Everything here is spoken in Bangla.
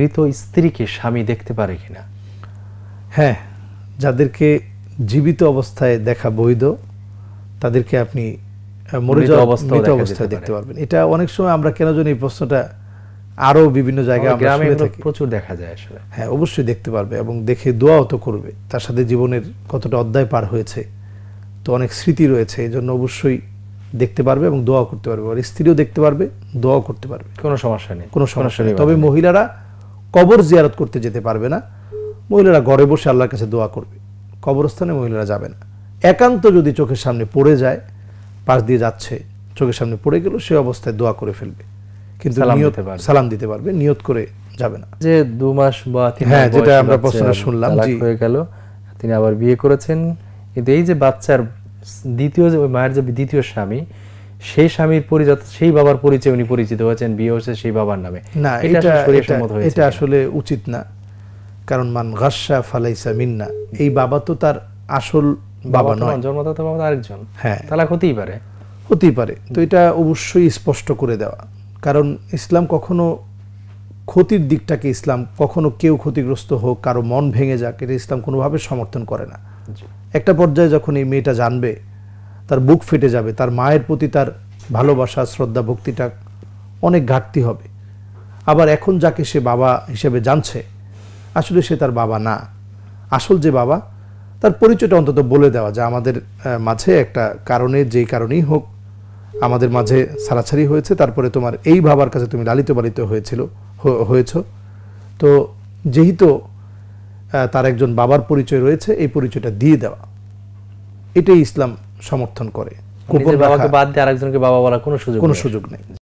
মৃত স্ত্রীকে স্বামী দেখতে পারে কিনা হ্যাঁ যাদেরকে জীবিত অবস্থায় দেখা বৈধ তাদেরকে আপনি মরে মৃত অবস্থায় দেখতে পারবেন এটা অনেক সময় আমরা কেন জানি এই প্রশ্নটা আরও বিভিন্ন জায়গায় আমরা প্রচুর দেখা যায় আসলে হ্যাঁ অবশ্যই দেখতে পারবে এবং দেখে দোয়াও তো করবে তার সাথে জীবনের কতটা অধ্যায় পার হয়েছে তো অনেক স্মৃতি রয়েছে এই জন্য অবশ্যই দেখতে পারবে এবং দোয়া করতে পারবে আর স্ত্রীও দেখতে পারবে দোয়াও করতে পারবে কোনো সমস্যা নেই কোনো সমস্যা নেই তবে মহিলারা কবর জিয়ারত করতে যেতে পারবে না মহিলারা ঘরে বসে আল্লাহর কাছে দোয়া করবে কবরস্থানে মহিলারা যাবে না একান্ত যদি চোখের সামনে পড়ে যায় পাশ দিয়ে যাচ্ছে চোখের সামনে পড়ে গেল সে অবস্থায় দোয়া করে ফেলবে কিন্তু সালাম দিতে পারবে নিয়ত করে যাবে না যে দু মাস বা হ্যাঁ যেটা আমরা প্রশ্ন শুনলাম হয়ে গেল তিনি আবার বিয়ে করেছেন কিন্তু এই যে বাচ্চার দ্বিতীয় যে মায়ের যে দ্বিতীয় স্বামী সেই স্বামীর পরিজাত সেই বাবার পরিচয় উনি পরিচিত হয়েছেন বিয়ে হয়েছে সেই বাবার নামে না এটা এটা আসলে উচিত না কারণ মান গাসা ফালাইসা মিন্না এই বাবা তো তার আসল বাবা নয় জন্মদাতা বাবা আরেকজন হ্যাঁ তালাক হতেই পারে হতেই পারে তো এটা অবশ্যই স্পষ্ট করে দেওয়া কারণ ইসলাম কখনো ক্ষতির দিকটাকে ইসলাম কখনো কেউ ক্ষতিগ্রস্ত হোক কারো মন ভেঙে যাক এটা ইসলাম কোনোভাবে সমর্থন করে না একটা পর্যায়ে যখন এই মেয়েটা জানবে তার বুক ফেটে যাবে তার মায়ের প্রতি তার ভালোবাসা শ্রদ্ধা ভক্তিটা অনেক ঘাটতি হবে আবার এখন যাকে সে বাবা হিসেবে জানছে আসলে সে তার বাবা না আসল যে বাবা তার পরিচয়টা অন্তত বলে দেওয়া যা আমাদের মাঝে একটা কারণে যেই কারণেই হোক আমাদের মাঝে ছাড়াছাড়ি হয়েছে তারপরে তোমার এই বাবার কাছে তুমি লালিত পালিত হয়েছিল হয়েছ তো যেহেতু তার একজন বাবার পরিচয় রয়েছে এই পরিচয়টা দিয়ে দেওয়া এটাই ইসলাম সমর্থন করে কুপন বাবাকে বাদ দিয়ে আরেকজনকে বাবা বলার কোনো সুযোগ কোনো সুযোগ নেই